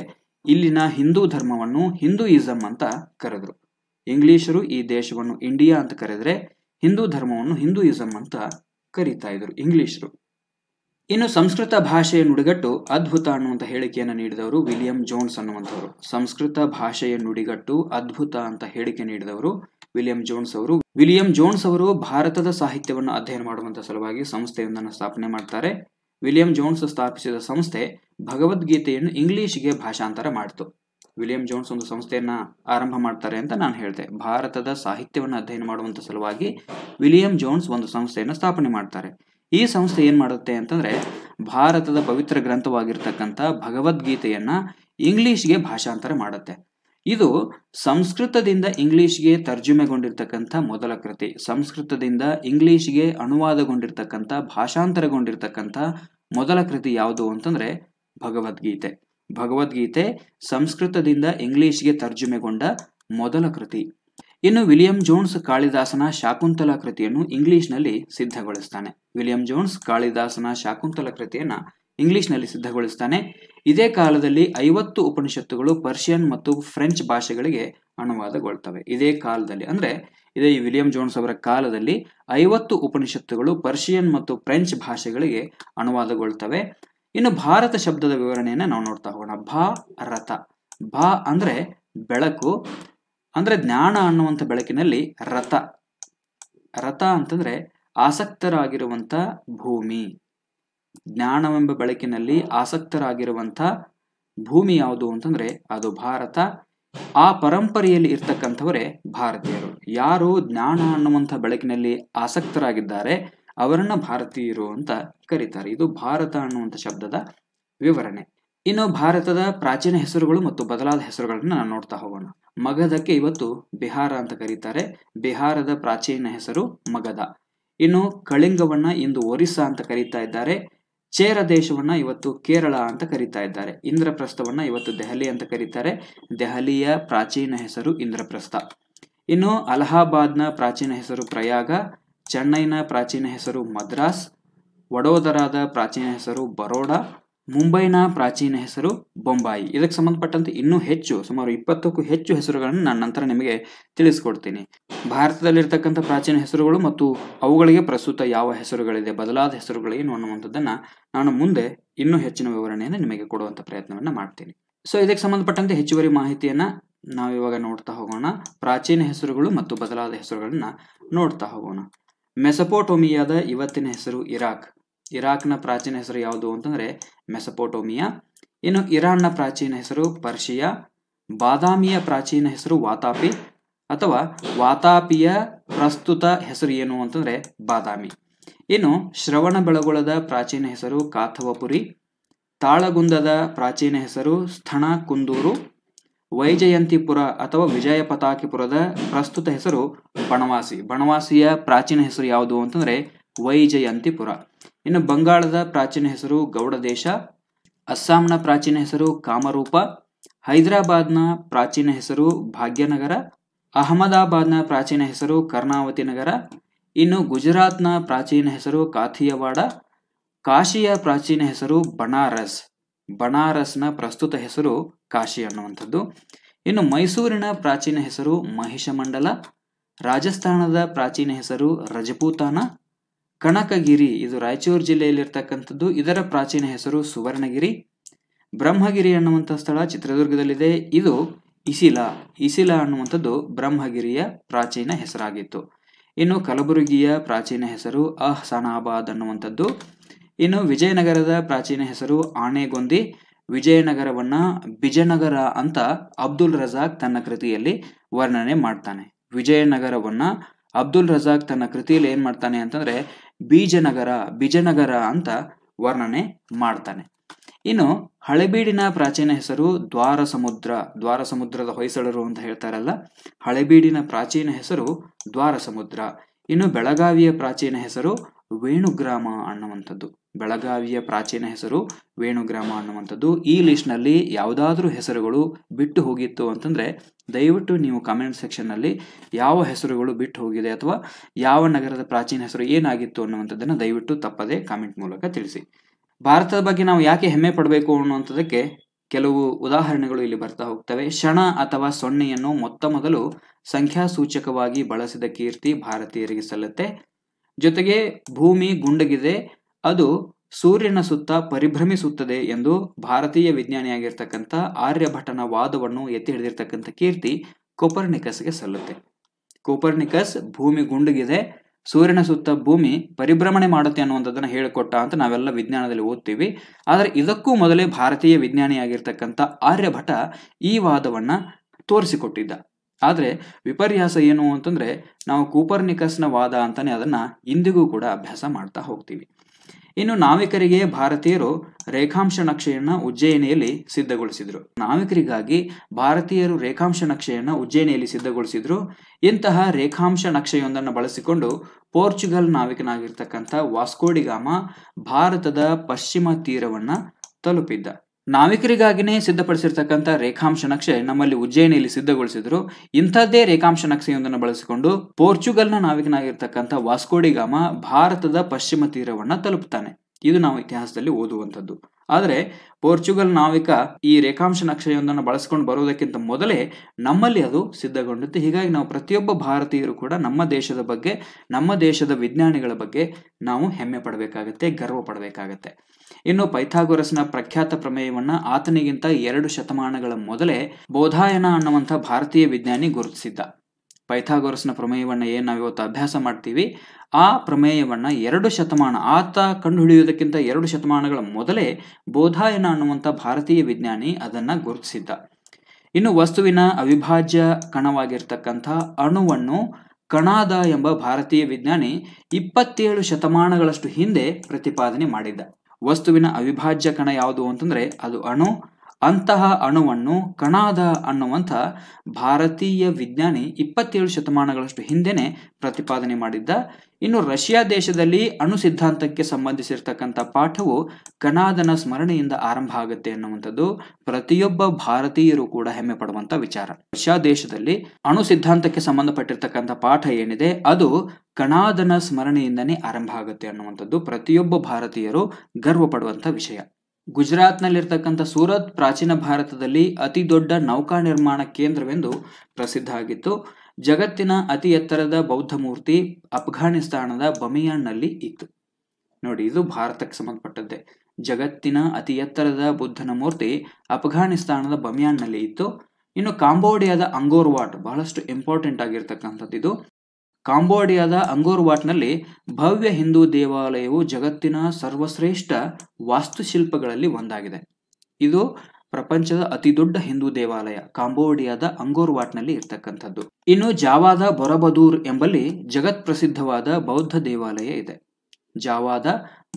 ಇಲ್ಲಿನ ಹಿಂದೂ ಧರ್ಮವನ್ನು ಹಿಂದೂಯಿಸಂ ಅಂತ ಕರೆದ್ರು ಇಂಗ್ಲಿಷರು ಈ ದೇಶವನ್ನು ಇಂಡಿಯಾ ಅಂತ ಕರೆದ್ರೆ ಹಿಂದೂ ಧರ್ಮವನ್ನು ಹಿಂದೂಯಿಸಂ ಅಂತ ಕರೀತಾ ಇದ್ರು ಇಂಗ್ಲಿಷರು ಇನ್ನು ಸಂಸ್ಕೃತ ಭಾಷೆಯ ನುಡಿಗಟ್ಟು ಅದ್ಭುತ ಅನ್ನುವಂಥ ಹೇಳಿಕೆಯನ್ನು ನೀಡಿದವರು ವಿಲಿಯಂ ಜೋನ್ಸ್ ಅನ್ನುವಂಥವ್ರು ಸಂಸ್ಕೃತ ಭಾಷೆಯ ನುಡಿಗಟ್ಟು ಅದ್ಭುತ ಅಂತ ಹೇಳಿಕೆ ನೀಡಿದವರು ವಿಲಿಯಂ ಜೋನ್ಸ್ ಅವರು ವಿಲಿಯಂ ಜೋನ್ಸ್ ಅವರು ಭಾರತದ ಸಾಹಿತ್ಯವನ್ನು ಅಧ್ಯಯನ ಮಾಡುವಂತಹ ಸಲುವಾಗಿ ಸಂಸ್ಥೆಯೊಂದನ್ನು ಸ್ಥಾಪನೆ ಮಾಡ್ತಾರೆ ವಿಲಿಯಂ ಜೋನ್ಸ್ ಸ್ಥಾಪಿಸಿದ ಸಂಸ್ಥೆ ಭಗವದ್ಗೀತೆಯನ್ನು ಇಂಗ್ಲಿಷ್ಗೆ ಭಾಷಾಂತರ ಮಾಡಿತು ವಿಲಿಯಂ ಜೋನ್ಸ್ ಒಂದು ಸಂಸ್ಥೆಯನ್ನ ಆರಂಭ ಮಾಡ್ತಾರೆ ಅಂತ ನಾನು ಹೇಳಿದೆ ಭಾರತದ ಸಾಹಿತ್ಯವನ್ನು ಅಧ್ಯಯನ ಮಾಡುವಂತ ಸಲುವಾಗಿ ವಿಲಿಯಂ ಜೋನ್ಸ್ ಒಂದು ಸಂಸ್ಥೆಯನ್ನು ಸ್ಥಾಪನೆ ಮಾಡ್ತಾರೆ ಈ ಸಂಸ್ಥೆ ಏನು ಮಾಡುತ್ತೆ ಅಂತಂದ್ರೆ ಭಾರತದ ಪವಿತ್ರ ಗ್ರಂಥವಾಗಿರ್ತಕ್ಕಂಥ ಭಗವದ್ಗೀತೆಯನ್ನು ಇಂಗ್ಲೀಷ್ಗೆ ಭಾಷಾಂತರ ಮಾಡುತ್ತೆ ಇದು ಸಂಸ್ಕೃತದಿಂದ ಇಂಗ್ಲೀಷ್ಗೆ ತರ್ಜುಮೆಗೊಂಡಿರ್ತಕ್ಕಂಥ ಮೊದಲ ಕೃತಿ ಸಂಸ್ಕೃತದಿಂದ ಇಂಗ್ಲೀಷ್ಗೆ ಅನುವಾದಗೊಂಡಿರ್ತಕ್ಕಂಥ ಭಾಷಾಂತರಗೊಂಡಿರ್ತಕ್ಕಂಥ ಮೊದಲ ಕೃತಿ ಯಾವುದು ಅಂತಂದ್ರೆ ಭಗವದ್ಗೀತೆ ಭಗವದ್ಗೀತೆ ಸಂಸ್ಕೃತದಿಂದ ಇಂಗ್ಲಿಷ್ಗೆ ತರ್ಜುಮೆಗೊಂಡ ಮೊದಲ ಕೃತಿ ಇನ್ನು ವಿಲಿಯಂ ಜೋನ್ಸ್ ಕಾಳಿದಾಸನ ಶಾಕುಂತಲ ಕೃತಿಯನ್ನು ಇಂಗ್ಲಿಷ್ನಲ್ಲಿ ಸಿದ್ಧಗೊಳಿಸ್ತಾನೆ ವಿಲಿಯಂ ಜೋನ್ಸ್ ಕಾಳಿದಾಸನ ಶಾಕುಂತಲ ಕೃತಿಯನ್ನ ಇಂಗ್ಲಿಷ್ನಲ್ಲಿ ಸಿದ್ಧಗೊಳಿಸ್ತಾನೆ ಇದೇ ಕಾಲದಲ್ಲಿ ಐವತ್ತು ಉಪನಿಷತ್ತುಗಳು ಪರ್ಷಿಯನ್ ಮತ್ತು ಫ್ರೆಂಚ್ ಭಾಷೆಗಳಿಗೆ ಅನುವಾದಗೊಳ್ತವೆ ಇದೇ ಕಾಲದಲ್ಲಿ ಅಂದ್ರೆ ಇದೇ ವಿಲಿಯಂ ಜೋನ್ಸ್ ಅವರ ಕಾಲದಲ್ಲಿ ಐವತ್ತು ಉಪನಿಷತ್ತುಗಳು ಪರ್ಷಿಯನ್ ಮತ್ತು ಫ್ರೆಂಚ್ ಭಾಷೆಗಳಿಗೆ ಅನುವಾದಗೊಳ್ತವೆ ಇನ್ನು ಭಾರತ ಶಬ್ದದ ವಿವರಣೆಯನ್ನ ನಾವು ನೋಡ್ತಾ ಹೋಗೋಣ ಭಾ ರಥ ಭಾ ಅಂದ್ರೆ ಬೆಳಕು ಅಂದ್ರೆ ಜ್ಞಾನ ಅನ್ನುವಂಥ ಬೆಳಕಿನಲ್ಲಿ ರಥ ರಥ ಅಂತಂದ್ರೆ ಆಸಕ್ತರಾಗಿರುವಂತ ಭೂಮಿ ಜ್ಞಾನವೆಂಬ ಬೆಳಕಿನಲ್ಲಿ ಆಸಕ್ತರಾಗಿರುವಂಥ ಭೂಮಿ ಯಾವುದು ಅಂತಂದ್ರೆ ಅದು ಭಾರತ ಆ ಪರಂಪರೆಯಲ್ಲಿ ಇರ್ತಕ್ಕಂಥವರೇ ಭಾರತೀಯರು ಯಾರು ಜ್ಞಾನ ಅನ್ನುವಂಥ ಬೆಳಕಿನಲ್ಲಿ ಆಸಕ್ತರಾಗಿದ್ದಾರೆ ಅವರನ್ನ ಭಾರತೀಯರು ಅಂತ ಕರೀತಾರೆ ಇದು ಭಾರತ ಅನ್ನುವಂಥ ಶಬ್ದದ ವಿವರಣೆ ಇನ್ನು ಭಾರತದ ಪ್ರಾಚೀನ ಹೆಸರುಗಳು ಮತ್ತು ಬದಲಾದ ಹೆಸರುಗಳನ್ನ ನಾನು ನೋಡ್ತಾ ಹೋಗೋಣ ಮಗಧಕ್ಕೆ ಇವತ್ತು ಬಿಹಾರ ಅಂತ ಕರೀತಾರೆ ಬಿಹಾರದ ಪ್ರಾಚೀನ ಹೆಸರು ಮಗಧ ಇನ್ನು ಕಳಿಂಗವನ್ನ ಇಂದು ಒರಿಸ್ಸಾ ಅಂತ ಕರೀತಾ ಇದ್ದಾರೆ ಚೇರ ದೇಶವನ್ನ ಇವತ್ತು ಕೇರಳ ಅಂತ ಕರೀತಾ ಇದ್ದಾರೆ ಇಂದ್ರಪ್ರಸ್ಥವನ್ನ ಇವತ್ತು ದೆಹಲಿ ಅಂತ ಕರೀತಾರೆ ದೆಹಲಿಯ ಪ್ರಾಚೀನ ಹೆಸರು ಇಂದ್ರಪ್ರಸ್ಥ ಇನ್ನು ಅಲಹಾಬಾದ್ನ ಪ್ರಾಚೀನ ಹೆಸರು ಪ್ರಯಾಗ ಚೆನ್ನೈನ ಪ್ರಾಚೀನ ಹೆಸರು ಮದ್ರಾಸ್ ವಡೋದರಾದ ಪ್ರಾಚೀನ ಹೆಸರು ಬರೋಡಾ ಮುಂಬೈನ ಪ್ರಾಚೀನ ಹೆಸರು ಬೊಂಬಾಯಿ ಇದಕ್ಕೆ ಸಂಬಂಧಪಟ್ಟಂತೆ ಇನ್ನೂ ಹೆಚ್ಚು ಸುಮಾರು ಇಪ್ಪತ್ತಕ್ಕೂ ಹೆಚ್ಚು ಹೆಸರುಗಳನ್ನು ನಾನು ನಂತರ ನಿಮಗೆ ತಿಳಿಸ್ಕೊಡ್ತೀನಿ ಭಾರತದಲ್ಲಿರ್ತಕ್ಕಂಥ ಪ್ರಾಚೀನ ಹೆಸರುಗಳು ಮತ್ತು ಅವುಗಳಿಗೆ ಪ್ರಸ್ತುತ ಯಾವ ಹೆಸರುಗಳಿದೆ ಬದಲಾದ ಏನು ಅನ್ನುವಂಥದ್ದನ್ನು ನಾನು ಮುಂದೆ ಇನ್ನೂ ಹೆಚ್ಚಿನ ವಿವರಣೆಯನ್ನು ನಿಮಗೆ ಕೊಡುವಂಥ ಪ್ರಯತ್ನವನ್ನು ಮಾಡ್ತೀನಿ ಸೊ ಇದಕ್ಕೆ ಸಂಬಂಧಪಟ್ಟಂತೆ ಹೆಚ್ಚುವರಿ ಮಾಹಿತಿಯನ್ನು ನಾವಿವಾಗ ನೋಡ್ತಾ ಹೋಗೋಣ ಪ್ರಾಚೀನ ಹೆಸರುಗಳು ಮತ್ತು ಬದಲಾದ ಹೆಸರುಗಳನ್ನು ನೋಡ್ತಾ ಹೋಗೋಣ ಮೆಸಪೋಟೋಮಿಯಾದ ಇವತ್ತಿನ ಹೆಸರು ಇರಾಕ್ ಇರಾಕ್ನ ಪ್ರಾಚೀನ ಹೆಸರು ಯಾವುದು ಅಂತಂದರೆ ಮೆಸಪೋಟೋಮಿಯಾ ಇನ್ನು ಇರಾನ್ನ ಪ್ರಾಚೀನ ಹೆಸರು ಪರ್ಷಿಯಾ ಬಾದಾಮಿಯ ಪ್ರಾಚೀನ ಹೆಸರು ವಾತಾಪಿ ಅಥವಾ ವಾತಾಪಿಯ ಪ್ರಸ್ತುತ ಹೆಸರು ಏನು ಅಂತಂದರೆ ಬಾದಾಮಿ ಇನ್ನು ಶ್ರವಣ ಬೆಳಗೊಳದ ಪ್ರಾಚೀನ ಹೆಸರು ಕಾಥವಪುರಿ ತಾಳಗುಂದದ ಪ್ರಾಚೀನ ಹೆಸರು ಸ್ಥಣ ಕುಂದೂರು ವೈಜಯಂತಿಪುರ ಅಥವಾ ವಿಜಯ ಪತಾಕಿಪುರದ ಪ್ರಸ್ತುತ ಹೆಸರು ಬಣವಾಸಿ ಬಣವಾಸಿಯ ಪ್ರಾಚೀನ ಹೆಸರು ಯಾವುದು ಅಂತಂದ್ರೆ ವೈಜಯಂತಿಪುರ ಇನ್ನು ಬಂಗಾಳದ ಪ್ರಾಚೀನ ಹೆಸರು ಗೌಡ ದೇಶ ಅಸ್ಸಾಂನ ಪ್ರಾಚೀನ ಹೆಸರು ಕಾಮರೂಪ ಹೈದರಾಬಾದ್ನ ಪ್ರಾಚೀನ ಹೆಸರು ಭಾಗ್ಯನಗರ ಅಹಮದಾಬಾದ್ನ ಪ್ರಾಚೀನ ಹೆಸರು ಕರ್ಣಾವತಿ ನಗರ ಇನ್ನು ಗುಜರಾತ್ನ ಪ್ರಾಚೀನ ಹೆಸರು ಕಾಥಿಯವಾಡ ಕಾಶಿಯ ಪ್ರಾಚೀನ ಹೆಸರು ಬನಾರಸ್ ಬನಾರಸ್ನ ಪ್ರಸ್ತುತ ಹೆಸರು ಕಾಶಿ ಅನ್ನುವಂಥದ್ದು ಇನ್ನು ಮೈಸೂರಿನ ಪ್ರಾಚೀನ ಹೆಸರು ಮಹಿಷಮಂಡಲ ರಾಜಸ್ಥಾನದ ಪ್ರಾಚೀನ ಹೆಸರು ರಜಪೂತಾನ ಕಣಕಗಿರಿ ಇದು ರಾಯಚೂರು ಜಿಲ್ಲೆಯಲ್ಲಿರ್ತಕ್ಕಂಥದ್ದು ಇದರ ಪ್ರಾಚೀನ ಹೆಸರು ಸುವರ್ಣಗಿರಿ ಬ್ರಹ್ಮಗಿರಿ ಅನ್ನುವಂಥ ಸ್ಥಳ ಚಿತ್ರದುರ್ಗದಲ್ಲಿದೆ ಇದು ಇಸಿಲಾ ಇಸಿಲಾ ಅನ್ನುವಂಥದ್ದು ಬ್ರಹ್ಮಗಿರಿಯ ಪ್ರಾಚೀನ ಹೆಸರಾಗಿತ್ತು ಇನ್ನು ಕಲಬುರಗಿಯ ಪ್ರಾಚೀನ ಹೆಸರು ಅಹ್ಸನಾಬಾದ್ ಅನ್ನುವಂಥದ್ದು ಇನ್ನು ವಿಜಯನಗರದ ಪ್ರಾಚೀನ ಹೆಸರು ಆನೆಗೊಂದಿ ವಿಜಯನಗರವನ್ನ ಬಿಜನಗರ ಅಂತ ಅಬ್ದುಲ್ ರಜಾಕ್ ತನ್ನ ಕೃತಿಯಲ್ಲಿ ವರ್ಣನೆ ಮಾಡ್ತಾನೆ ವಿಜಯನಗರವನ್ನ ಅಬ್ದುಲ್ ರಜಾಕ್ ತನ್ನ ಕೃತಿಯಲ್ಲಿ ಏನ್ ಮಾಡ್ತಾನೆ ಅಂತಂದ್ರೆ ಬೀಜನಗರ ಬಿಜನಗರ ಅಂತ ವರ್ಣನೆ ಮಾಡ್ತಾನೆ ಇನ್ನು ಹಳೆಬೀಡಿನ ಪ್ರಾಚೀನ ಹೆಸರು ದ್ವಾರ ಸಮುದ್ರ ದ್ವಾರ ಸಮುದ್ರದ ಹೊಯ್ಸಳರು ಅಂತ ಹೇಳ್ತಾರಲ್ಲ ಹಳೆಬೀಡಿನ ಪ್ರಾಚೀನ ಹೆಸರು ದ್ವಾರ ಸಮುದ್ರ ಇನ್ನು ಬೆಳಗಾವಿಯ ಪ್ರಾಚೀನ ಹೆಸರು ವೇಣುಗ್ರಾಮ ಅನ್ನುವಂಥದ್ದು ಬೆಳಗಾವಿಯ ಪ್ರಾಚೀನ ಹೆಸರು ವೇಣುಗ್ರಾಮ ಅನ್ನುವಂಥದ್ದು ಈ ಲಿಸ್ಟ್ನಲ್ಲಿ ಯಾವುದಾದ್ರೂ ಹೆಸರುಗಳು ಬಿಟ್ಟು ಹೋಗಿತ್ತು ಅಂತಂದರೆ ದಯವಿಟ್ಟು ನೀವು ಕಮೆಂಟ್ ಸೆಕ್ಷನ್ನಲ್ಲಿ ಯಾವ ಹೆಸರುಗಳು ಬಿಟ್ಟು ಹೋಗಿದೆ ಅಥವಾ ಯಾವ ನಗರದ ಪ್ರಾಚೀನ ಹೆಸರು ಏನಾಗಿತ್ತು ಅನ್ನುವಂಥದ್ದನ್ನು ದಯವಿಟ್ಟು ತಪ್ಪದೆ ಕಾಮೆಂಟ್ ಮೂಲಕ ತಿಳಿಸಿ ಭಾರತದ ಬಗ್ಗೆ ನಾವು ಯಾಕೆ ಹೆಮ್ಮೆ ಪಡಬೇಕು ಅನ್ನುವಂಥದ್ದಕ್ಕೆ ಕೆಲವು ಉದಾಹರಣೆಗಳು ಇಲ್ಲಿ ಬರ್ತಾ ಹೋಗ್ತವೆ ಕ್ಷಣ ಅಥವಾ ಸೊನ್ನೆಯನ್ನು ಮೊತ್ತ ಮೊದಲು ಸಂಖ್ಯಾ ಸೂಚಕವಾಗಿ ಬಳಸಿದ ಕೀರ್ತಿ ಭಾರತೀಯರಿಗೆ ಸಲ್ಲುತ್ತೆ ಜೊತೆಗೆ ಭೂಮಿ ಗುಂಡಗಿದೆ ಅದು ಸೂರ್ಯನ ಸುತ್ತ ಪರಿಭ್ರಮಿಸುತ್ತದೆ ಎಂದು ಭಾರತೀಯ ವಿಜ್ಞಾನಿಯಾಗಿರ್ತಕ್ಕಂಥ ಆರ್ಯಭಟನ ವಾದವನ್ನು ಎತ್ತಿ ಹಿಡಿದಿರ್ತಕ್ಕಂಥ ಕೀರ್ತಿ ಕೋಪರ್ನಿಕಸ್ಗೆ ಸಲ್ಲುತ್ತೆ ಕೋಪರ್ನಿಕಸ್ ಭೂಮಿ ಗುಂಡಗಿದೆ ಸೂರ್ಯನ ಸುತ್ತ ಭೂಮಿ ಪರಿಭ್ರಮಣೆ ಮಾಡುತ್ತೆ ಅನ್ನುವಂಥದ್ದನ್ನು ಹೇಳಿಕೊಟ್ಟ ಅಂತ ನಾವೆಲ್ಲ ವಿಜ್ಞಾನದಲ್ಲಿ ಓದ್ತೀವಿ ಆದರೆ ಇದಕ್ಕೂ ಮೊದಲೇ ಭಾರತೀಯ ವಿಜ್ಞಾನಿಯಾಗಿರ್ತಕ್ಕಂಥ ಆರ್ಯಭಟ ಈ ವಾದವನ್ನು ತೋರಿಸಿಕೊಟ್ಟಿದ್ದ ಆದರೆ ವಿಪರ್ಯಾಸ ಏನು ಅಂತಂದರೆ ನಾವು ಕೂಪರ್ನಿಕಸ್ನ ವಾದ ಅಂತಲೇ ಅದನ್ನು ಇಂದಿಗೂ ಕೂಡ ಅಭ್ಯಾಸ ಮಾಡ್ತಾ ಹೋಗ್ತೀವಿ ಇನ್ನು ನಾವಿಕರಿಗೆ ಭಾರತೀಯರು ರೇಖಾಂಶ ನಕ್ಷೆಯನ್ನ ಉಜ್ಜಯಿನಿಯಲ್ಲಿ ಸಿದ್ಧಗೊಳಿಸಿದ್ರು ನಾವಿಕರಿಗಾಗಿ ಭಾರತೀಯರು ರೇಖಾಂಶ ನಕ್ಷೆಯನ್ನ ಉಜ್ಜಯಿನಿಯಲ್ಲಿ ಸಿದ್ಧಗೊಳಿಸಿದ್ರು ಇಂತಹ ರೇಖಾಂಶ ನಕ್ಷೆಯೊಂದನ್ನು ಬಳಸಿಕೊಂಡು ಪೋರ್ಚುಗಲ್ ನಾವಿಕನಾಗಿರ್ತಕ್ಕಂಥ ವಾಸ್ಕೋಡಿಗಾಮ ಭಾರತದ ಪಶ್ಚಿಮ ತೀರವನ್ನ ತಲುಪಿದ್ದ ನಾವಿಕರಿಗಾಗಿನೇ ಸಿದ್ಧಪಡಿಸಿರ್ತಕ್ಕಂಥ ರೇಖಾಂಶ ನಕ್ಷೆ ನಮ್ಮಲ್ಲಿ ಉಜ್ಜಯಿನಿಯಲ್ಲಿ ಸಿದ್ಧಗೊಳಿಸಿದ್ರು ಇಂಥದ್ದೇ ರೇಖಾಂಶ ನಕ್ಷೆಯೊಂದನ್ನು ಬಳಸಿಕೊಂಡು ಪೋರ್ಚುಗಲ್ನ ನಾವಿಕನಾಗಿರ್ತಕ್ಕಂಥ ವಾಸ್ಕೋಡಿಗಾಮ ಭಾರತದ ಪಶ್ಚಿಮ ತೀರವನ್ನು ತಲುಪುತ್ತಾನೆ ಇದು ನಾವು ಇತಿಹಾಸದಲ್ಲಿ ಓದುವಂಥದ್ದು ಆದರೆ ಪೋರ್ಚುಗಲ್ ನಾವಿಕ ಈ ರೇಖಾಂಶ ನಕ್ಷೆಯೊಂದನ್ನು ಬಳಸ್ಕೊಂಡು ಬರುವುದಕ್ಕಿಂತ ಮೊದಲೇ ನಮ್ಮಲ್ಲಿ ಅದು ಸಿದ್ಧಗೊಂಡಿತ್ತು ಹೀಗಾಗಿ ನಾವು ಪ್ರತಿಯೊಬ್ಬ ಭಾರತೀಯರು ಕೂಡ ನಮ್ಮ ದೇಶದ ಬಗ್ಗೆ ನಮ್ಮ ದೇಶದ ವಿಜ್ಞಾನಿಗಳ ಬಗ್ಗೆ ನಾವು ಹೆಮ್ಮೆ ಪಡಬೇಕಾಗತ್ತೆ ಗರ್ವ ಪಡಬೇಕಾಗತ್ತೆ ಇನ್ನು ಪೈಥಾಗೊರಸ್ನ ಪ್ರಖ್ಯಾತ ಪ್ರಮೇಯವನ್ನ ಆತನಿಗಿಂತ ಎರಡು ಶತಮಾನಗಳ ಮೊದಲೇ ಬೋಧಾಯನ ಅನ್ನುವಂಥ ಭಾರತೀಯ ವಿಜ್ಞಾನಿ ಗುರುತಿಸಿದ್ದ ಪೈಥಾಗೋರಸ್ನ ಪ್ರಮೇಯವನ್ನು ಏನು ನಾವು ಇವತ್ತು ಅಭ್ಯಾಸ ಮಾಡ್ತೀವಿ ಆ ಪ್ರಮೇಯವನ್ನು ಎರಡು ಶತಮಾನ ಆತ ಕಂಡುಹಿಡಿಯುವುದಕ್ಕಿಂತ ಎರಡು ಶತಮಾನಗಳ ಮೊದಲೇ ಬೋಧಾಯನ ಅನ್ನುವಂಥ ಭಾರತೀಯ ವಿಜ್ಞಾನಿ ಅದನ್ನು ಗುರುತಿಸಿದ್ದ ಇನ್ನು ವಸ್ತುವಿನ ಅವಿಭಾಜ್ಯ ಕಣವಾಗಿರ್ತಕ್ಕಂಥ ಅಣುವನ್ನು ಕಣಾದ ಎಂಬ ಭಾರತೀಯ ವಿಜ್ಞಾನಿ ಇಪ್ಪತ್ತೇಳು ಶತಮಾನಗಳಷ್ಟು ಹಿಂದೆ ಪ್ರತಿಪಾದನೆ ಮಾಡಿದ್ದ ವಸ್ತುವಿನ ಅವಿಭಾಜ್ಯ ಕಣ ಯಾವುದು ಅಂತಂದರೆ ಅದು ಅಣು ಅಂತಹ ಅಣುವನ್ನು ಕಣಾದ ಅನ್ನುವಂಥ ಭಾರತೀಯ ವಿಜ್ಞಾನಿ ಇಪ್ಪತ್ತೇಳು ಶತಮಾನಗಳಷ್ಟು ಹಿಂದೆನೆ ಪ್ರತಿಪಾದನೆ ಮಾಡಿದ್ದ ಇನ್ನು ರಷ್ಯಾ ದೇಶದಲ್ಲಿ ಅಣು ಸಿದ್ಧಾಂತಕ್ಕೆ ಸಂಬಂಧಿಸಿರ್ತಕ್ಕಂಥ ಪಾಠವು ಕಣಾದನ ಸ್ಮರಣೆಯಿಂದ ಆರಂಭ ಆಗುತ್ತೆ ಅನ್ನುವಂಥದ್ದು ಪ್ರತಿಯೊಬ್ಬ ಭಾರತೀಯರು ಕೂಡ ಹೆಮ್ಮೆ ಪಡುವಂಥ ವಿಚಾರ ರಷ್ಯಾ ದೇಶದಲ್ಲಿ ಅಣು ಸಿದ್ಧಾಂತಕ್ಕೆ ಸಂಬಂಧಪಟ್ಟಿರ್ತಕ್ಕಂಥ ಪಾಠ ಏನಿದೆ ಅದು ಕಣಾದನ ಸ್ಮರಣೆಯಿಂದನೇ ಆರಂಭ ಆಗುತ್ತೆ ಅನ್ನುವಂಥದ್ದು ಪ್ರತಿಯೊಬ್ಬ ಭಾರತೀಯರು ಗರ್ವ ಪಡುವಂಥ ವಿಷಯ ಗುಜರಾತ್ನಲ್ಲಿರ್ತಕ್ಕಂಥ ಸೂರತ್ ಪ್ರಾಚೀನ ಭಾರತದಲ್ಲಿ ಅತಿ ದೊಡ್ಡ ನೌಕಾ ನಿರ್ಮಾಣ ಕೇಂದ್ರವೆಂದು ಪ್ರಸಿದ್ಧ ಆಗಿತ್ತು ಜಗತ್ತಿನ ಅತಿ ಎತ್ತರದ ಬೌದ್ಧ ಮೂರ್ತಿ ಅಫ್ಘಾನಿಸ್ತಾನದ ಬಮಿಯಾನ್ನಲ್ಲಿ ಇತ್ತು ನೋಡಿ ಇದು ಭಾರತಕ್ಕೆ ಸಂಬಂಧಪಟ್ಟದ್ದೇ ಜಗತ್ತಿನ ಅತಿ ಎತ್ತರದ ಬುದ್ಧನ ಮೂರ್ತಿ ಅಫ್ಘಾನಿಸ್ತಾನದ ಬಮಿಯಾನ್ನಲ್ಲಿ ಇತ್ತು ಇನ್ನು ಕಾಂಬೋಡಿಯಾದ ಅಂಗೋರ್ವಾಟ್ ಬಹಳಷ್ಟು ಇಂಪಾರ್ಟೆಂಟ್ ಆಗಿರ್ತಕ್ಕಂಥದ್ದು ಇದು ಕಾಂಬೋಡಿಯಾದ ಅಂಗೋರ್ವಾಟ್ನಲ್ಲಿ ಭವ್ಯ ಹಿಂದೂ ದೇವಾಲಯವು ಜಗತ್ತಿನ ಸರ್ವಶ್ರೇಷ್ಠ ವಾಸ್ತುಶಿಲ್ಪಗಳಲ್ಲಿ ಒಂದಾಗಿದೆ ಇದು ಪ್ರಪಂಚದ ಅತಿದೊಡ್ಡ ಹಿಂದೂ ದೇವಾಲಯ ಕಾಂಬೋಡಿಯಾದ ಅಂಗೋರ್ವಾಟ್ನಲ್ಲಿ ಇರ್ತಕ್ಕಂಥದ್ದು ಇನ್ನು ಜಾವಾದ ಬೊರಬದೂರ್ ಎಂಬಲ್ಲಿ ಜಗತ್ ಪ್ರಸಿದ್ಧವಾದ ಬೌದ್ಧ ದೇವಾಲಯ ಇದೆ ಜಾವಾದ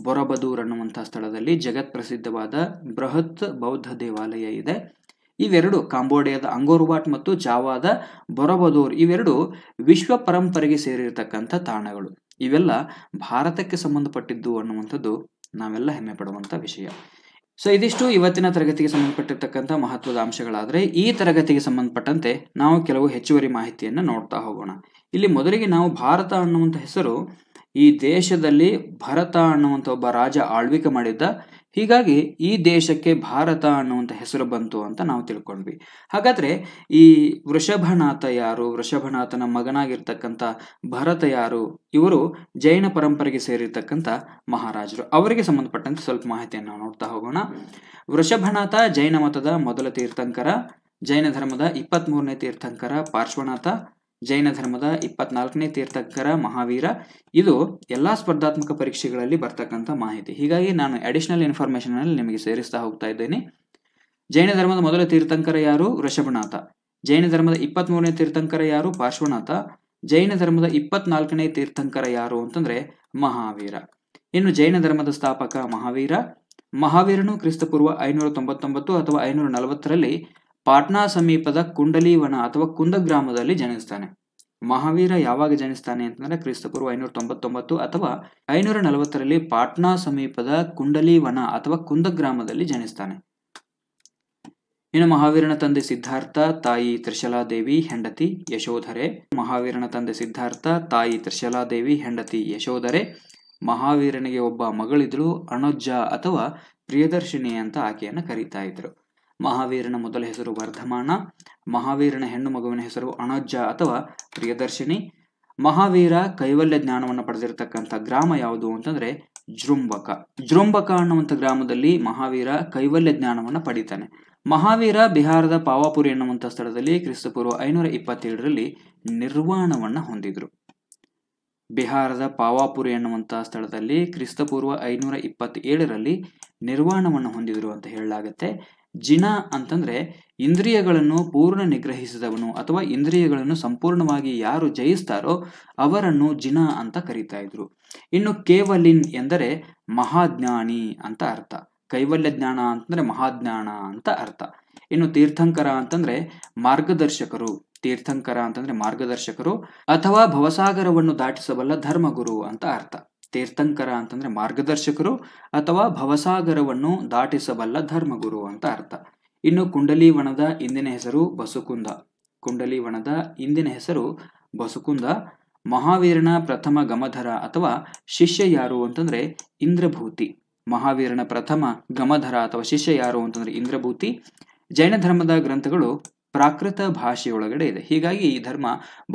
ಬೊರಬದೂರ್ ಅನ್ನುವಂಥ ಸ್ಥಳದಲ್ಲಿ ಜಗತ್ ಪ್ರಸಿದ್ಧವಾದ ಬೃಹತ್ ಬೌದ್ಧ ದೇವಾಲಯ ಇದೆ ಇವೆರಡು ಕಾಂಬೋಡಿಯಾದ ಅಂಗೋರ್ವಾಟ್ ಮತ್ತು ಜಾವಾದ ಬೊರಬದೋರ್ ಇವೆರಡು ವಿಶ್ವ ಪರಂಪರೆಗೆ ಸೇರಿರತಕ್ಕಂಥ ತಾಣಗಳು ಇವೆಲ್ಲ ಭಾರತಕ್ಕೆ ಸಂಬಂಧಪಟ್ಟಿದ್ದು ಅನ್ನುವಂಥದ್ದು ನಾವೆಲ್ಲ ಹೆಮ್ಮೆ ಪಡುವಂಥ ವಿಷಯ ಸೊ ಇದಿಷ್ಟು ಇವತ್ತಿನ ತರಗತಿಗೆ ಸಂಬಂಧಪಟ್ಟಿರ್ತಕ್ಕಂಥ ಮಹತ್ವದ ಅಂಶಗಳಾದರೆ ಈ ತರಗತಿಗೆ ಸಂಬಂಧಪಟ್ಟಂತೆ ನಾವು ಕೆಲವು ಹೆಚ್ಚುವರಿ ಮಾಹಿತಿಯನ್ನು ನೋಡ್ತಾ ಹೋಗೋಣ ಇಲ್ಲಿ ಮೊದಲಿಗೆ ನಾವು ಭಾರತ ಅನ್ನುವಂಥ ಹೆಸರು ಈ ದೇಶದಲ್ಲಿ ಭರತ ಅನ್ನುವಂಥ ಒಬ್ಬ ರಾಜ ಆಳ್ವಿಕೆ ಮಾಡಿದ್ದ ಹೀಗಾಗಿ ಈ ದೇಶಕ್ಕೆ ಭಾರತ ಅನ್ನುವಂಥ ಹೆಸರು ಬಂತು ಅಂತ ನಾವು ತಿಳ್ಕೊಂಡ್ವಿ ಹಾಗಾದ್ರೆ ಈ ವೃಷಭನಾಥ ಯಾರು ವೃಷಭನಾಥನ ಮಗನಾಗಿರ್ತಕ್ಕಂಥ ಭರತ ಯಾರು ಇವರು ಜೈನ ಪರಂಪರೆಗೆ ಸೇರಿರ್ತಕ್ಕಂಥ ಮಹಾರಾಜರು ಅವರಿಗೆ ಸಂಬಂಧಪಟ್ಟಂತೆ ಸ್ವಲ್ಪ ಮಾಹಿತಿಯನ್ನು ನಾವು ನೋಡ್ತಾ ಹೋಗೋಣ ವೃಷಭನಾಥ ಜೈನ ಮತದ ಮೊದಲ ತೀರ್ಥಂಕರ ಜೈನ ಧರ್ಮದ ಇಪ್ಪತ್ತ್ ಮೂರನೇ ತೀರ್ಥಂಕರ ಪಾರ್ಶ್ವನಾಥ ಜೈನ ಧರ್ಮದ ಇಪ್ಪತ್ನಾಲ್ಕನೇ ತೀರ್ಥಂಕರ ಮಹಾವೀರ ಇದು ಎಲ್ಲ ಸ್ಪರ್ಧಾತ್ಮಕ ಪರೀಕ್ಷೆಗಳಲ್ಲಿ ಬರ್ತಕ್ಕಂಥ ಮಾಹಿತಿ ಹೀಗಾಗಿ ನಾನು ಅಡಿಷನಲ್ ಇನ್ಫಾರ್ಮೇಶನ್ ಅಲ್ಲಿ ನಿಮಗೆ ಸೇರಿಸ್ತಾ ಹೋಗ್ತಾ ಇದ್ದೇನೆ ಜೈನ ಧರ್ಮದ ಮೊದಲ ತೀರ್ಥಂಕರ ಯಾರು ವೃಷಭನಾಥ ಜೈನ ಧರ್ಮದ ಇಪ್ಪತ್ತ್ ಮೂರನೇ ತೀರ್ಥಂಕರ ಯಾರು ಪಾರ್ಶ್ವನಾಥ ಜೈನ ಧರ್ಮದ ಇಪ್ಪತ್ನಾಲ್ಕನೇ ತೀರ್ಥಂಕರ ಯಾರು ಅಂತಂದ್ರೆ ಮಹಾವೀರ ಇನ್ನು ಜೈನ ಧರ್ಮದ ಸ್ಥಾಪಕ ಮಹಾವೀರ ಮಹಾವೀರನು ಕ್ರಿಸ್ತಪೂರ್ವ ಐನೂರ ತೊಂಬತ್ತೊಂಬತ್ತು ಅಥವಾ ಐನೂರ ನಲವತ್ತರಲ್ಲಿ ಪಾಟ್ನಾ ಸಮೀಪದ ಕುಂಡಲೀವನ ಅಥವಾ ಕುಂದ ಗ್ರಾಮದಲ್ಲಿ ಜನಿಸ್ತಾನೆ ಮಹಾವೀರ ಯಾವಾಗ ಜನಿಸ್ತಾನೆ ಅಂತಂದ್ರೆ ಕ್ರಿಸ್ತಪೂರ್ವ ಐನೂರ ತೊಂಬತ್ತೊಂಬತ್ತು ಅಥವಾ ಐನೂರ ನಲವತ್ತರಲ್ಲಿ ಪಾಟ್ನಾ ಸಮೀಪದ ಕುಂಡಲೀವನ ಅಥವಾ ಕುಂದ ಗ್ರಾಮದಲ್ಲಿ ಜನಿಸ್ತಾನೆ ಇನ್ನು ಮಹಾವೀರನ ತಂದೆ ಸಿದ್ಧಾರ್ಥ ತಾಯಿ ತ್ರಿಶಲಾದೇವಿ ಹೆಂಡತಿ ಯಶೋಧರೆ ಮಹಾವೀರನ ತಂದೆ ಸಿದ್ಧಾರ್ಥ ತಾಯಿ ತ್ರಿಶಲಾದೇವಿ ಹೆಂಡತಿ ಯಶೋಧರೆ ಮಹಾವೀರನಿಗೆ ಒಬ್ಬ ಮಗಳಿದ್ರು ಅಣಜ್ಜ ಅಥವಾ ಪ್ರಿಯದರ್ಶಿನಿ ಅಂತ ಆಕೆಯನ್ನು ಕರೀತಾ ಇದ್ರು ಮಹಾವೀರನ ಮೊದಲ ಹೆಸರು ವರ್ಧಮಾನ ಮಹಾವೀರನ ಹೆಣ್ಣು ಮಗುವಿನ ಹೆಸರು ಅಣಜ್ಜ ಅಥವಾ ಪ್ರಿಯದರ್ಶಿನಿ ಮಹಾವೀರ ಕೈವಲ್ಯ ಜ್ಞಾನವನ್ನು ಪಡೆದಿರತಕ್ಕಂಥ ಗ್ರಾಮ ಯಾವುದು ಅಂತಂದ್ರೆ ಜೃಂಬಕ ಜೃಂಬಕ ಅನ್ನುವಂಥ ಗ್ರಾಮದಲ್ಲಿ ಮಹಾವೀರ ಕೈವಲ್ಯ ಜ್ಞಾನವನ್ನು ಪಡಿತಾನೆ ಮಹಾವೀರ ಬಿಹಾರದ ಪಾವಾಪುರಿ ಎನ್ನುವಂಥ ಸ್ಥಳದಲ್ಲಿ ಕ್ರಿಸ್ತಪೂರ್ವ ಐನೂರ ಇಪ್ಪತ್ತೇಳರಲ್ಲಿ ನಿರ್ವಾಣವನ್ನು ಹೊಂದಿದ್ರು ಬಿಹಾರದ ಪಾವಾಪುರಿ ಎನ್ನುವಂಥ ಸ್ಥಳದಲ್ಲಿ ಕ್ರಿಸ್ತಪೂರ್ವ ಐನೂರ ಇಪ್ಪತ್ತೇಳರಲ್ಲಿ ನಿರ್ವಾಣವನ್ನು ಹೊಂದಿದ್ರು ಅಂತ ಹೇಳಲಾಗುತ್ತೆ ಜಿನ ಅಂತಂದ್ರೆ ಇಂದ್ರಿಯಗಳನ್ನು ಪೂರ್ಣ ನಿಗ್ರಹಿಸಿದವನು ಅಥವಾ ಇಂದ್ರಿಯಗಳನ್ನು ಸಂಪೂರ್ಣವಾಗಿ ಯಾರು ಜಯಿಸ್ತಾರೋ ಅವರನ್ನು ಜಿನ ಅಂತ ಕರೀತಾ ಇದ್ರು ಇನ್ನು ಕೇವಲಿನ್ ಎಂದರೆ ಮಹಾಜ್ಞಾನಿ ಅಂತ ಅರ್ಥ ಕೈವಲ್ಯ ಜ್ಞಾನ ಅಂತಂದ್ರೆ ಮಹಾಜ್ಞಾನ ಅಂತ ಅರ್ಥ ಇನ್ನು ತೀರ್ಥಂಕರ ಅಂತಂದ್ರೆ ಮಾರ್ಗದರ್ಶಕರು ತೀರ್ಥಂಕರ ಅಂತಂದ್ರೆ ಮಾರ್ಗದರ್ಶಕರು ಅಥವಾ ಭವಸಾಗರವನ್ನು ದಾಟಿಸಬಲ್ಲ ಧರ್ಮಗುರು ಅಂತ ಅರ್ಥ ತೀರ್ಥಂಕರ ಅಂತಂದ್ರೆ ಮಾರ್ಗದರ್ಶಕರು ಅಥವಾ ಭವಸಾಗರವನ್ನು ದಾಟಿಸಬಲ್ಲ ಧರ್ಮಗುರು ಅಂತ ಅರ್ಥ ಇನ್ನು ವನದ ಇಂದಿನ ಹೆಸರು ಬಸುಕುಂದ ವನದ ಇಂದಿನ ಹೆಸರು ಬಸುಕುಂದ ಮಹಾವೀರನ ಪ್ರಥಮ ಗಮಧರ ಅಥವಾ ಶಿಷ್ಯ ಯಾರು ಅಂತಂದ್ರೆ ಇಂದ್ರಭೂತಿ ಮಹಾವೀರನ ಪ್ರಥಮ ಗಮಧರ ಅಥವಾ ಶಿಷ್ಯ ಯಾರು ಅಂತಂದ್ರೆ ಇಂದ್ರಭೂತಿ ಜೈನ ಧರ್ಮದ ಗ್ರಂಥಗಳು ಪ್ರಾಕೃತ ಭಾಷೆಯೊಳಗಡೆ ಇದೆ ಹೀಗಾಗಿ ಈ ಧರ್ಮ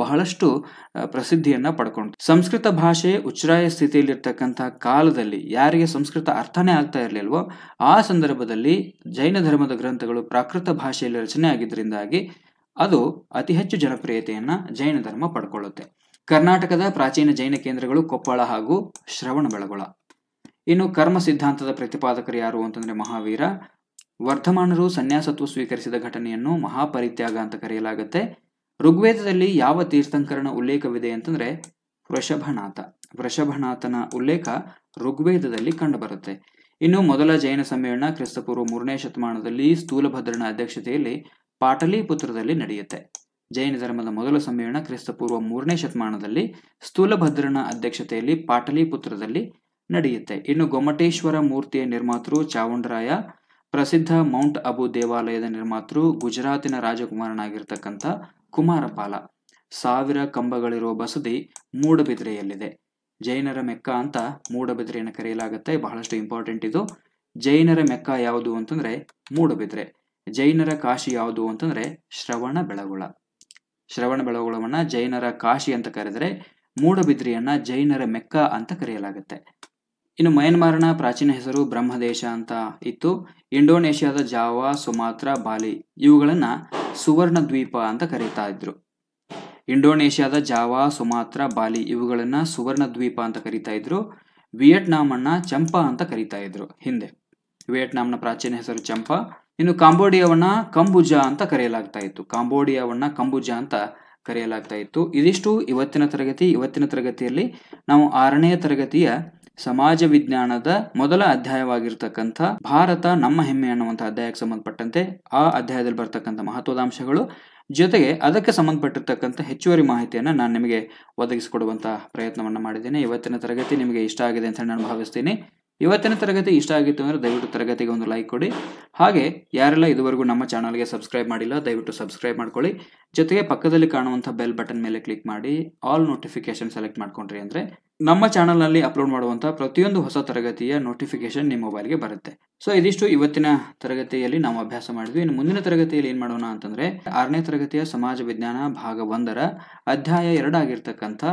ಬಹಳಷ್ಟು ಪ್ರಸಿದ್ಧಿಯನ್ನ ಪಡ್ಕೊಂಡು ಸಂಸ್ಕೃತ ಭಾಷೆ ಸ್ಥಿತಿಯಲ್ಲಿ ಸ್ಥಿತಿಯಲ್ಲಿರ್ತಕ್ಕಂತಹ ಕಾಲದಲ್ಲಿ ಯಾರಿಗೆ ಸಂಸ್ಕೃತ ಅರ್ಥನೇ ಆಗ್ತಾ ಇರಲಿಲ್ವೋ ಆ ಸಂದರ್ಭದಲ್ಲಿ ಜೈನ ಧರ್ಮದ ಗ್ರಂಥಗಳು ಪ್ರಾಕೃತ ಭಾಷೆಯಲ್ಲಿ ರಚನೆ ಆಗಿದ್ದರಿಂದಾಗಿ ಅದು ಅತಿ ಹೆಚ್ಚು ಜನಪ್ರಿಯತೆಯನ್ನು ಜೈನ ಧರ್ಮ ಪಡ್ಕೊಳ್ಳುತ್ತೆ ಕರ್ನಾಟಕದ ಪ್ರಾಚೀನ ಜೈನ ಕೇಂದ್ರಗಳು ಕೊಪ್ಪಳ ಹಾಗೂ ಬೆಳಗೊಳ ಇನ್ನು ಕರ್ಮ ಸಿದ್ಧಾಂತದ ಪ್ರತಿಪಾದಕರು ಯಾರು ಅಂತಂದ್ರೆ ಮಹಾವೀರ ವರ್ಧಮಾನರು ಸನ್ಯಾಸತ್ವ ಸ್ವೀಕರಿಸಿದ ಘಟನೆಯನ್ನು ಮಹಾಪರಿತ್ಯಾಗ ಅಂತ ಕರೆಯಲಾಗುತ್ತೆ ಋಗ್ವೇದದಲ್ಲಿ ಯಾವ ತೀರ್ಥಂಕರನ ಉಲ್ಲೇಖವಿದೆ ಅಂತಂದ್ರೆ ವೃಷಭನಾಥ ವೃಷಭನಾಥನ ಉಲ್ಲೇಖ ಋಗ್ವೇದದಲ್ಲಿ ಕಂಡುಬರುತ್ತೆ ಇನ್ನು ಮೊದಲ ಜೈನ ಸಮ್ಮೇಳನ ಕ್ರಿಸ್ತಪೂರ್ವ ಮೂರನೇ ಶತಮಾನದಲ್ಲಿ ಸ್ಥೂಲಭದ್ರನ ಅಧ್ಯಕ್ಷತೆಯಲ್ಲಿ ಪಾಟಲಿಪುತ್ರದಲ್ಲಿ ನಡೆಯುತ್ತೆ ಜೈನ ಧರ್ಮದ ಮೊದಲ ಸಮ್ಮೇಳನ ಕ್ರಿಸ್ತಪೂರ್ವ ಮೂರನೇ ಶತಮಾನದಲ್ಲಿ ಸ್ಥೂಲಭದ್ರನ ಅಧ್ಯಕ್ಷತೆಯಲ್ಲಿ ಪಾಟಲಿಪುತ್ರದಲ್ಲಿ ನಡೆಯುತ್ತೆ ಇನ್ನು ಗೊಮ್ಮಟೇಶ್ವರ ಮೂರ್ತಿಯ ನಿರ್ಮಾತೃ ಚಾವುಂಡರಾಯ ಪ್ರಸಿದ್ಧ ಮೌಂಟ್ ಅಬು ದೇವಾಲಯದ ನಿರ್ಮಾತೃ ಗುಜರಾತಿನ ರಾಜಕುಮಾರನಾಗಿರ್ತಕ್ಕಂಥ ಕುಮಾರಪಾಲ ಸಾವಿರ ಕಂಬಗಳಿರುವ ಬಸದಿ ಮೂಡಬಿದ್ರೆಯಲ್ಲಿದೆ ಜೈನರ ಮೆಕ್ಕ ಅಂತ ಮೂಡಬಿದ್ರೆಯನ್ನು ಕರೆಯಲಾಗುತ್ತೆ ಬಹಳಷ್ಟು ಇಂಪಾರ್ಟೆಂಟ್ ಇದು ಜೈನರ ಮೆಕ್ಕ ಯಾವುದು ಅಂತಂದ್ರೆ ಮೂಡಬಿದ್ರೆ ಜೈನರ ಕಾಶಿ ಯಾವುದು ಅಂತಂದ್ರೆ ಶ್ರವಣ ಬೆಳಗುಳ ಶ್ರವಣ ಬೆಳಗುಳವನ್ನ ಜೈನರ ಕಾಶಿ ಅಂತ ಕರೆದರೆ ಮೂಡಬಿದ್ರೆಯನ್ನ ಜೈನರ ಮೆಕ್ಕ ಅಂತ ಕರೆಯಲಾಗುತ್ತೆ ಇನ್ನು ಮಯನ್ಮಾರ್ನ ಪ್ರಾಚೀನ ಹೆಸರು ಬ್ರಹ್ಮದೇಶ ಅಂತ ಇತ್ತು ಇಂಡೋನೇಷ್ಯಾದ ಜಾವಾ ಸುಮಾತ್ರ ಬಾಲಿ ಇವುಗಳನ್ನು ಸುವರ್ಣ ದ್ವೀಪ ಅಂತ ಕರೀತಾ ಇದ್ರು ಇಂಡೋನೇಷ್ಯಾದ ಜಾವಾ ಸುಮಾತ್ರ ಬಾಲಿ ಇವುಗಳನ್ನು ಸುವರ್ಣ ದ್ವೀಪ ಅಂತ ಕರೀತಾ ಇದ್ರು ಅನ್ನ ಚಂಪಾ ಅಂತ ಕರೀತಾ ಇದ್ರು ಹಿಂದೆ ವಿಯೆಟ್ನಾಂನ ಪ್ರಾಚೀನ ಹೆಸರು ಚಂಪಾ ಇನ್ನು ಕಾಂಬೋಡಿಯಾವನ್ನ ಕಂಬುಜ ಅಂತ ಕರೆಯಲಾಗ್ತಾ ಇತ್ತು ಕಾಂಬೋಡಿಯಾವನ್ನ ಕಂಬುಜ ಅಂತ ಕರೆಯಲಾಗ್ತಾ ಇತ್ತು ಇದಿಷ್ಟು ಇವತ್ತಿನ ತರಗತಿ ಇವತ್ತಿನ ತರಗತಿಯಲ್ಲಿ ನಾವು ಆರನೇ ತರಗತಿಯ ಸಮಾಜ ವಿಜ್ಞಾನದ ಮೊದಲ ಅಧ್ಯಾಯವಾಗಿರ್ತಕ್ಕಂಥ ಭಾರತ ನಮ್ಮ ಹೆಮ್ಮೆ ಅನ್ನುವಂಥ ಅಧ್ಯಾಯಕ್ಕೆ ಸಂಬಂಧಪಟ್ಟಂತೆ ಆ ಅಧ್ಯಾಯದಲ್ಲಿ ಬರ್ತಕ್ಕಂಥ ಮಹತ್ವದ ಅಂಶಗಳು ಜೊತೆಗೆ ಅದಕ್ಕೆ ಸಂಬಂಧಪಟ್ಟಿರ್ತಕ್ಕಂಥ ಹೆಚ್ಚುವರಿ ಮಾಹಿತಿಯನ್ನು ನಾನು ನಿಮಗೆ ಒದಗಿಸಿಕೊಡುವಂಥ ಪ್ರಯತ್ನವನ್ನು ಮಾಡಿದ್ದೇನೆ ಇವತ್ತಿನ ತರಗತಿ ನಿಮಗೆ ಇಷ್ಟ ಆಗಿದೆ ಅಂತ ನಾನು ಭಾವಿಸ್ತೀನಿ ಇವತ್ತಿನ ತರಗತಿ ಇಷ್ಟ ಆಗಿತ್ತು ಅಂದರೆ ದಯವಿಟ್ಟು ತರಗತಿಗೆ ಒಂದು ಲೈಕ್ ಕೊಡಿ ಹಾಗೆ ಯಾರೆಲ್ಲ ಇದುವರೆಗೂ ನಮ್ಮ ಚಾನಲ್ಗೆ ಸಬ್ಸ್ಕ್ರೈಬ್ ಮಾಡಿಲ್ಲ ದಯವಿಟ್ಟು ಸಬ್ಸ್ಕ್ರೈಬ್ ಮಾಡ್ಕೊಳ್ಳಿ ಜೊತೆಗೆ ಪಕ್ಕದಲ್ಲಿ ಕಾಣುವಂಥ ಬೆಲ್ ಬಟನ್ ಮೇಲೆ ಕ್ಲಿಕ್ ಮಾಡಿ ಆಲ್ ನೋಟಿಫಿಕೇಶನ್ ಸೆಲೆಕ್ಟ್ ಮಾಡ್ಕೊಂಡ್ರಿ ಅಂದರೆ ನಮ್ಮ ಚಾನಲ್ನಲ್ಲಿ ಅಪ್ಲೋಡ್ ಮಾಡುವಂಥ ಪ್ರತಿಯೊಂದು ಹೊಸ ತರಗತಿಯ ನೋಟಿಫಿಕೇಶನ್ ನಿಮ್ಮ ಮೊಬೈಲ್ಗೆ ಬರುತ್ತೆ ಸೊ ಇದಿಷ್ಟು ಇವತ್ತಿನ ತರಗತಿಯಲ್ಲಿ ನಾವು ಅಭ್ಯಾಸ ಮಾಡಿದ್ವಿ ಇನ್ನು ಮುಂದಿನ ತರಗತಿಯಲ್ಲಿ ಏನು ಮಾಡೋಣ ಅಂತಂದರೆ ಆರನೇ ತರಗತಿಯ ಸಮಾಜ ವಿಜ್ಞಾನ ಭಾಗ ಒಂದರ ಅಧ್ಯಾಯ ಎರಡಾಗಿರ್ತಕ್ಕಂಥ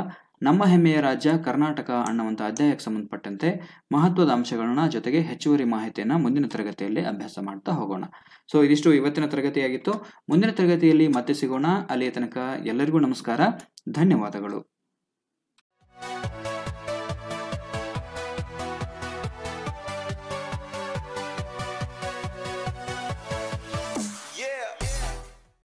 ನಮ್ಮ ಹೆಮ್ಮೆಯ ರಾಜ್ಯ ಕರ್ನಾಟಕ ಅನ್ನುವಂಥ ಅಧ್ಯಾಯಕ್ಕೆ ಸಂಬಂಧಪಟ್ಟಂತೆ ಮಹತ್ವದ ಅಂಶಗಳನ್ನ ಜೊತೆಗೆ ಹೆಚ್ಚುವರಿ ಮಾಹಿತಿಯನ್ನು ಮುಂದಿನ ತರಗತಿಯಲ್ಲಿ ಅಭ್ಯಾಸ ಮಾಡ್ತಾ ಹೋಗೋಣ ಸೊ ಇದಿಷ್ಟು ಇವತ್ತಿನ ತರಗತಿಯಾಗಿತ್ತು ಮುಂದಿನ ತರಗತಿಯಲ್ಲಿ ಮತ್ತೆ ಸಿಗೋಣ ಅಲ್ಲಿಯ ತನಕ ಎಲ್ಲರಿಗೂ ನಮಸ್ಕಾರ ಧನ್ಯವಾದಗಳು